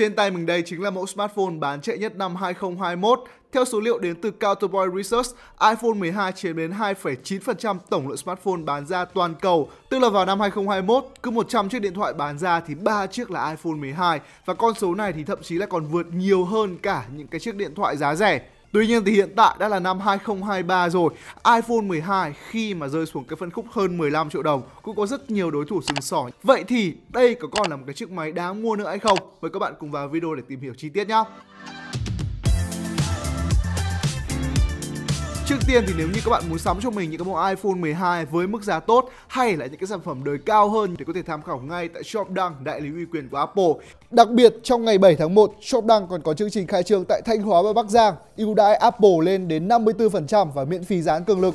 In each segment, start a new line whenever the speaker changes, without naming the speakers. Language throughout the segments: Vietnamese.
Trên tay mình đây chính là mẫu smartphone bán chạy nhất năm 2021. Theo số liệu đến từ Counterpoint Research, iPhone 12 chiếm đến 2,9% tổng lượng smartphone bán ra toàn cầu. Tức là vào năm 2021, cứ 100 chiếc điện thoại bán ra thì 3 chiếc là iPhone 12 và con số này thì thậm chí là còn vượt nhiều hơn cả những cái chiếc điện thoại giá rẻ. Tuy nhiên thì hiện tại đã là năm 2023 rồi, iPhone 12 khi mà rơi xuống cái phân khúc hơn 15 triệu đồng cũng có rất nhiều đối thủ sừng sỏ. Vậy thì đây có còn là một cái chiếc máy đáng mua nữa hay không? Mời các bạn cùng vào video để tìm hiểu chi tiết nhé. Trước tiên thì nếu như các bạn muốn sắm cho mình những cái mẫu iPhone 12 với mức giá tốt hay là những cái sản phẩm đời cao hơn thì có thể tham khảo ngay tại Shop Đăng, đại lý uy quyền của Apple. Đặc biệt trong ngày 7 tháng 1, Shop Đăng còn có chương trình khai trương tại Thanh Hóa và Bắc Giang, ưu đãi Apple lên đến 54% và miễn phí dán cường lực.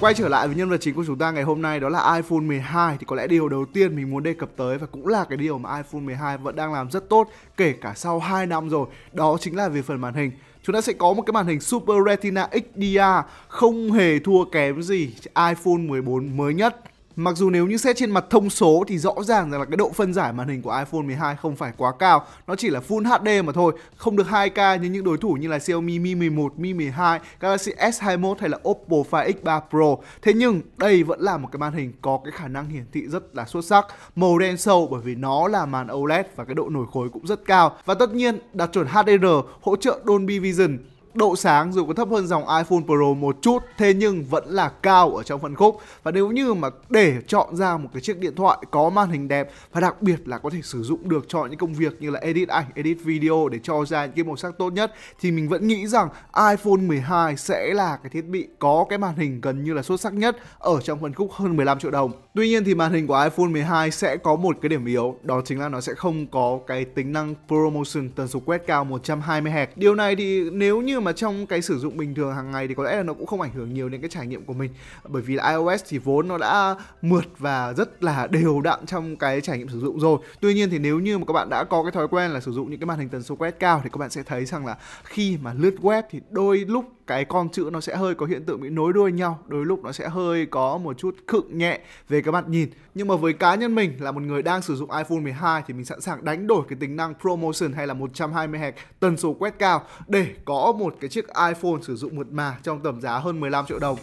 Quay trở lại với nhân vật chính của chúng ta ngày hôm nay đó là iPhone 12 thì có lẽ điều đầu tiên mình muốn đề cập tới và cũng là cái điều mà iPhone 12 vẫn đang làm rất tốt kể cả sau 2 năm rồi, đó chính là về phần màn hình chúng ta sẽ có một cái màn hình Super Retina XDR không hề thua kém gì iPhone 14 mới nhất Mặc dù nếu như xét trên mặt thông số thì rõ ràng rằng là cái độ phân giải màn hình của iPhone 12 không phải quá cao, nó chỉ là Full HD mà thôi, không được 2K như những đối thủ như là Xiaomi Mi 11, Mi 12, Galaxy S21 hay là Oppo Find X3 Pro. Thế nhưng đây vẫn là một cái màn hình có cái khả năng hiển thị rất là xuất sắc, màu đen sâu bởi vì nó là màn OLED và cái độ nổi khối cũng rất cao. Và tất nhiên đạt chuẩn HDR, hỗ trợ Dolby Vision độ sáng dù có thấp hơn dòng iPhone Pro một chút thế nhưng vẫn là cao ở trong phân khúc và nếu như mà để chọn ra một cái chiếc điện thoại có màn hình đẹp và đặc biệt là có thể sử dụng được cho những công việc như là edit ảnh, edit video để cho ra những cái màu sắc tốt nhất thì mình vẫn nghĩ rằng iPhone 12 sẽ là cái thiết bị có cái màn hình gần như là xuất sắc nhất ở trong phân khúc hơn 15 triệu đồng. Tuy nhiên thì màn hình của iPhone 12 sẽ có một cái điểm yếu đó chính là nó sẽ không có cái tính năng promotion tần số quét cao 120 Hz. Điều này thì nếu như mà trong cái sử dụng bình thường hàng ngày thì có lẽ là nó cũng không ảnh hưởng nhiều đến cái trải nghiệm của mình bởi vì là iOS thì vốn nó đã mượt và rất là đều đặn trong cái trải nghiệm sử dụng rồi tuy nhiên thì nếu như mà các bạn đã có cái thói quen là sử dụng những cái màn hình tần số quét cao thì các bạn sẽ thấy rằng là khi mà lướt web thì đôi lúc cái con chữ nó sẽ hơi có hiện tượng bị nối đuôi nhau đôi lúc nó sẽ hơi có một chút khựng nhẹ về cái mặt nhìn nhưng mà với cá nhân mình là một người đang sử dụng iPhone 12 thì mình sẵn sàng đánh đổi cái tính năng promotion hay là 120 Hz tần số quét cao để có một cái chiếc iPhone sử dụng mượt mà trong tầm giá hơn 15 triệu đồng.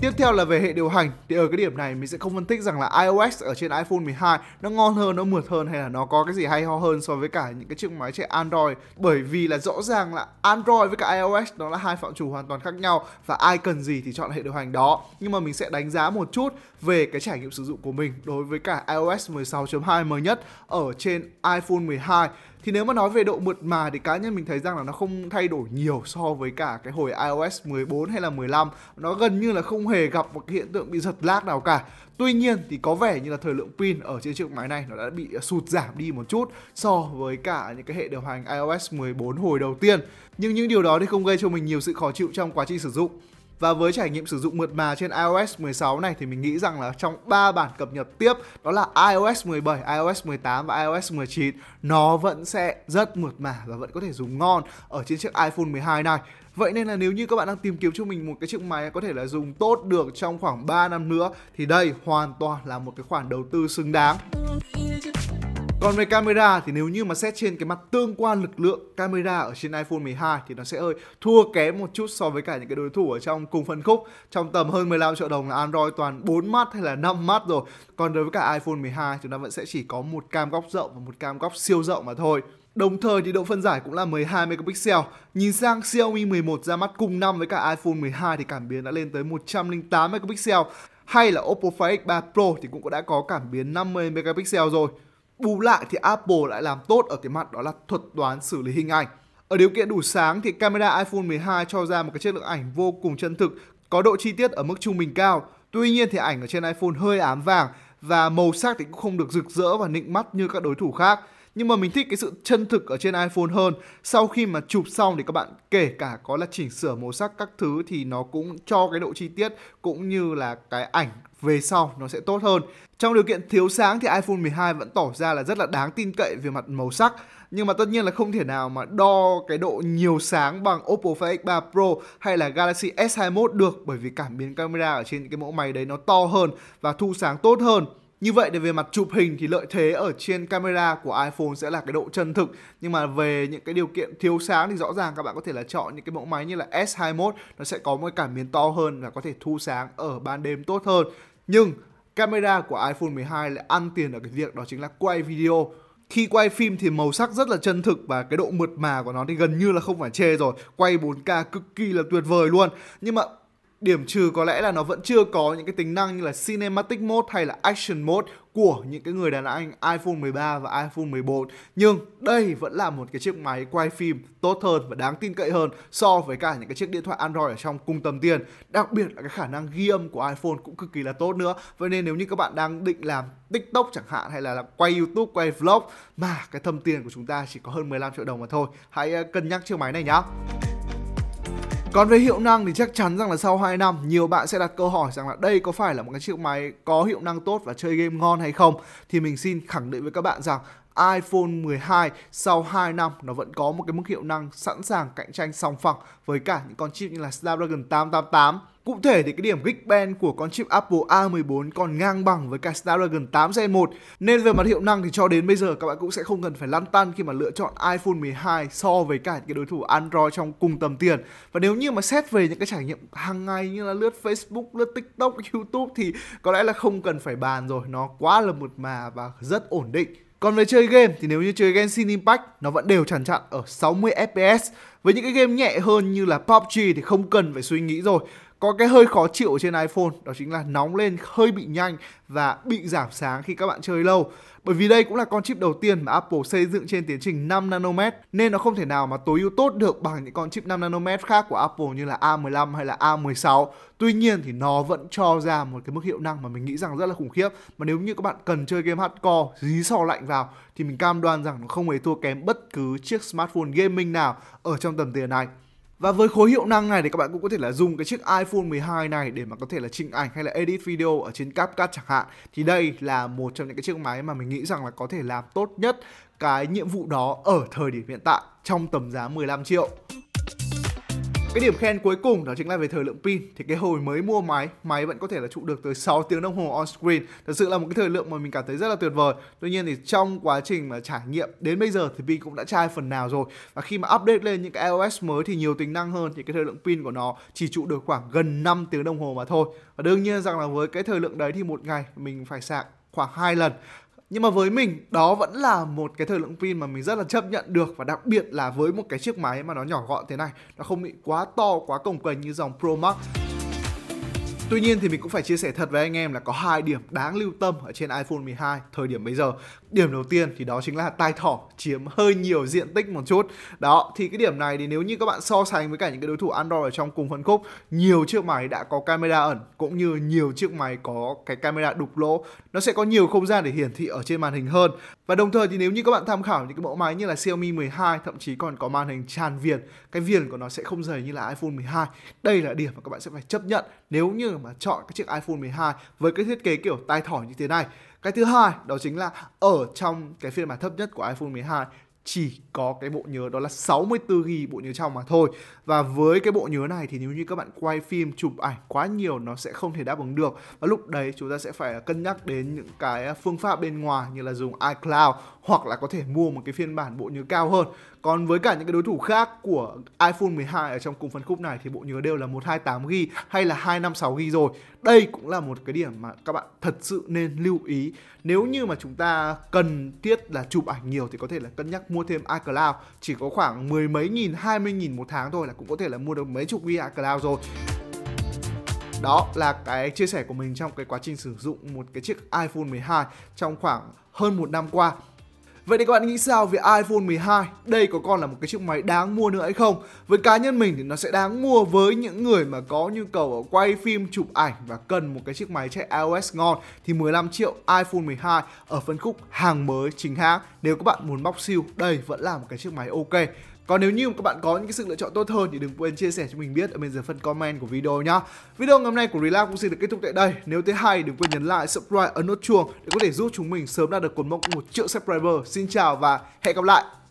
Tiếp theo là về hệ điều hành thì ở cái điểm này mình sẽ không phân tích rằng là iOS ở trên iPhone 12 nó ngon hơn, nó mượt hơn hay là nó có cái gì hay ho hơn so với cả những cái chiếc máy chạy Android bởi vì là rõ ràng là Android với cả iOS nó là hai phạm trù hoàn toàn khác nhau và ai cần gì thì chọn hệ điều hành đó. Nhưng mà mình sẽ đánh giá một chút về cái trải nghiệm sử dụng của mình đối với cả iOS 16.2 mới nhất ở trên iPhone 12 thì nếu mà nói về độ mượt mà thì cá nhân mình thấy rằng là nó không thay đổi nhiều so với cả cái hồi iOS 14 hay là 15 nó gần như là không hề gặp một cái hiện tượng bị giật lag nào cả tuy nhiên thì có vẻ như là thời lượng pin ở trên chiếc máy này nó đã bị à, sụt giảm đi một chút so với cả những cái hệ điều hành iOS 14 hồi đầu tiên nhưng những điều đó thì không gây cho mình nhiều sự khó chịu trong quá trình sử dụng và với trải nghiệm sử dụng mượt mà trên iOS 16 này thì mình nghĩ rằng là trong 3 bản cập nhật tiếp đó là iOS 17, iOS 18 và iOS 19 nó vẫn sẽ rất mượt mà và vẫn có thể dùng ngon ở trên chiếc iPhone 12 này. Vậy nên là nếu như các bạn đang tìm kiếm cho mình một cái chiếc máy có thể là dùng tốt được trong khoảng 3 năm nữa thì đây hoàn toàn là một cái khoản đầu tư xứng đáng. Còn về camera thì nếu như mà xét trên cái mặt tương quan lực lượng camera ở trên iPhone 12 thì nó sẽ hơi thua kém một chút so với cả những cái đối thủ ở trong cùng phân khúc trong tầm hơn 15 triệu đồng là Android toàn 4 mắt hay là 5 mắt rồi. Còn đối với cả iPhone 12 chúng ta vẫn sẽ chỉ có một cam góc rộng và một cam góc siêu rộng mà thôi. Đồng thời thì độ phân giải cũng là 12 megapixel. Nhìn sang Xiaomi 11 ra mắt cùng năm với cả iPhone 12 thì cảm biến đã lên tới 108 megapixel hay là Oppo Find X3 Pro thì cũng đã có cảm biến 50 megapixel rồi. Bù lại thì Apple lại làm tốt ở cái mặt đó là thuật toán xử lý hình ảnh. Ở điều kiện đủ sáng thì camera iPhone 12 cho ra một cái chất lượng ảnh vô cùng chân thực, có độ chi tiết ở mức trung bình cao. Tuy nhiên thì ảnh ở trên iPhone hơi ám vàng và màu sắc thì cũng không được rực rỡ và nịnh mắt như các đối thủ khác nhưng mà mình thích cái sự chân thực ở trên iPhone hơn sau khi mà chụp xong thì các bạn kể cả có là chỉnh sửa màu sắc các thứ thì nó cũng cho cái độ chi tiết cũng như là cái ảnh về sau nó sẽ tốt hơn trong điều kiện thiếu sáng thì iPhone 12 vẫn tỏ ra là rất là đáng tin cậy về mặt màu sắc nhưng mà tất nhiên là không thể nào mà đo cái độ nhiều sáng bằng Oppo Find X3 Pro hay là Galaxy S21 được bởi vì cảm biến camera ở trên những cái mẫu máy đấy nó to hơn và thu sáng tốt hơn như vậy để về mặt chụp hình thì lợi thế ở trên camera của iPhone sẽ là cái độ chân thực Nhưng mà về những cái điều kiện thiếu sáng thì rõ ràng các bạn có thể là chọn những cái mẫu máy như là S21 Nó sẽ có một cảm biến to hơn và có thể thu sáng ở ban đêm tốt hơn Nhưng camera của iPhone 12 lại ăn tiền ở cái việc đó chính là quay video khi quay phim thì màu sắc rất là chân thực và cái độ mượt mà của nó thì gần như là không phải chê rồi quay 4K cực kỳ là tuyệt vời luôn nhưng mà Điểm trừ có lẽ là nó vẫn chưa có những cái tính năng như là Cinematic Mode hay là Action Mode của những cái người đàn anh iPhone 13 và iPhone 14 nhưng đây vẫn là một cái chiếc máy quay phim tốt hơn và đáng tin cậy hơn so với cả những cái chiếc điện thoại Android ở trong cung tầm tiền đặc biệt là cái khả năng ghi âm của iPhone cũng cực kỳ là tốt nữa vậy nên nếu như các bạn đang định làm TikTok chẳng hạn hay là, là quay YouTube quay vlog mà cái thâm tiền của chúng ta chỉ có hơn 15 triệu đồng mà thôi hãy ờ, cân nhắc chiếc máy này nhá. Còn về hiệu năng thì chắc chắn rằng là sau 2 năm nhiều bạn sẽ đặt câu hỏi rằng là đây có phải là một cái chiếc máy có hiệu năng tốt và chơi game ngon hay không thì mình xin khẳng định với các bạn rằng iPhone 12 sau 2 năm nó vẫn có một cái mức hiệu năng sẵn sàng cạnh tranh song phẳng với cả những con chip như là Snapdragon 888 Cụ thể thì cái điểm Geekbench của con chip Apple A14 còn ngang bằng với cả Snapdragon 8 Gen 1 nên về mặt hiệu năng thì cho đến bây giờ các bạn cũng sẽ không cần phải lăn tăn khi mà lựa chọn iPhone 12 so với cả những cái đối thủ Android trong cùng tầm tiền. Và nếu như mà xét về những cái trải nghiệm hàng ngày như là lướt Facebook, lướt TikTok, YouTube thì có lẽ là không cần phải bàn rồi, nó quá là mượt mà và rất ổn định. Còn về chơi game thì nếu như chơi Genshin Impact nó vẫn đều chằn chặn ở 60 FPS. Với những cái game nhẹ hơn như là PUBG thì không cần phải suy nghĩ rồi có cái hơi khó chịu trên iPhone đó chính là nóng lên hơi bị nhanh và bị giảm sáng khi các bạn chơi lâu. Bởi vì đây cũng là con chip đầu tiên mà Apple xây dựng trên tiến trình 5 nanomet nên nó không thể nào mà tối ưu tốt được bằng những con chip 5 nanomet khác của Apple như là A15 hay là A16. Tuy nhiên thì nó vẫn cho ra một cái mức hiệu năng mà mình nghĩ rằng rất là khủng khiếp. Mà nếu như các bạn cần chơi game hardcore dí sò lạnh vào thì mình cam đoan rằng nó không hề thua kém bất cứ chiếc smartphone gaming nào ở trong tầm tiền này. Và với khối hiệu năng này thì các bạn cũng có thể là dùng cái chiếc iPhone 12 này để mà có thể là chỉnh ảnh hay là edit video ở trên CapCut chẳng hạn. Thì đây là một trong những cái chiếc máy mà mình nghĩ rằng là có thể làm tốt nhất cái nhiệm vụ đó ở thời điểm hiện tại trong tầm giá 15 triệu. Cái điểm khen cuối cùng đó chính là về thời lượng pin Thì cái hồi mới mua máy, máy vẫn có thể là trụ được tới 6 tiếng đồng hồ on screen Thật sự là một cái thời lượng mà mình cảm thấy rất là tuyệt vời Tuy nhiên thì trong quá trình mà trải nghiệm đến bây giờ thì pin cũng đã chai phần nào rồi Và khi mà update lên những cái iOS mới thì nhiều tính năng hơn Thì cái thời lượng pin của nó chỉ trụ được khoảng gần 5 tiếng đồng hồ mà thôi Và đương nhiên rằng là với cái thời lượng đấy thì một ngày mình phải sạc khoảng hai lần nhưng mà với mình đó vẫn là một cái thời lượng pin mà mình rất là chấp nhận được và đặc biệt là với một cái chiếc máy mà nó nhỏ gọn thế này nó không bị quá to quá cồng kềnh như dòng Pro Max Tuy nhiên thì mình cũng phải chia sẻ thật với anh em là có hai điểm đáng lưu tâm ở trên iPhone 12 thời điểm bây giờ. Điểm đầu tiên thì đó chính là tai thỏ chiếm hơi nhiều diện tích một chút. Đó, thì cái điểm này thì nếu như các bạn so sánh với cả những cái đối thủ Android ở trong cùng phân khúc, nhiều chiếc máy đã có camera ẩn cũng như nhiều chiếc máy có cái camera đục lỗ, nó sẽ có nhiều không gian để hiển thị ở trên màn hình hơn. Và đồng thời thì nếu như các bạn tham khảo những cái mẫu máy như là Xiaomi 12 thậm chí còn có màn hình tràn viền, cái viền của nó sẽ không dày như là iPhone 12. Đây là điểm mà các bạn sẽ phải chấp nhận nếu như mà chọn cái chiếc iPhone 12 với cái thiết kế kiểu tai thỏ như thế này. Cái thứ hai đó chính là ở trong cái phiên bản thấp nhất của iPhone 12 chỉ có cái bộ nhớ đó là 64GB bộ nhớ trong mà thôi Và với cái bộ nhớ này thì nếu như các bạn quay phim, chụp ảnh quá nhiều nó sẽ không thể đáp ứng được Và lúc đấy chúng ta sẽ phải cân nhắc đến những cái phương pháp bên ngoài như là dùng iCloud Hoặc là có thể mua một cái phiên bản bộ nhớ cao hơn còn với cả những cái đối thủ khác của iPhone 12 ở trong cùng phân khúc này thì bộ nhớ đều là 128GB hay là 256GB rồi. Đây cũng là một cái điểm mà các bạn thật sự nên lưu ý. Nếu như mà chúng ta cần thiết là chụp ảnh nhiều thì có thể là cân nhắc mua thêm iCloud chỉ có khoảng mười mấy nghìn, hai mươi nghìn một tháng thôi là cũng có thể là mua được mấy chục GB iCloud rồi đó là cái chia sẻ của mình trong cái quá trình sử dụng một cái chiếc iPhone 12 trong khoảng hơn một năm qua Vậy thì các bạn nghĩ sao về iPhone 12? Đây có còn là một cái chiếc máy đáng mua nữa hay không? Với cá nhân mình thì nó sẽ đáng mua với những người mà có nhu cầu ở quay phim, chụp ảnh và cần một cái chiếc máy chạy iOS ngon thì 15 triệu iPhone 12 ở phân khúc hàng mới chính hãng. Nếu các bạn muốn bóc siêu, đây vẫn là một cái chiếc máy ok. Còn nếu như các bạn có những cái sự lựa chọn tốt hơn thì đừng quên chia sẻ cho mình biết ở bên dưới phần comment của video nhá. Video ngày hôm nay của Relax cũng xin được kết thúc tại đây. Nếu thấy hay đừng quên nhấn like, subscribe, ấn nút chuông để có thể giúp chúng mình sớm đạt được cột mốc 1 triệu subscriber. Xin chào và hẹn gặp lại.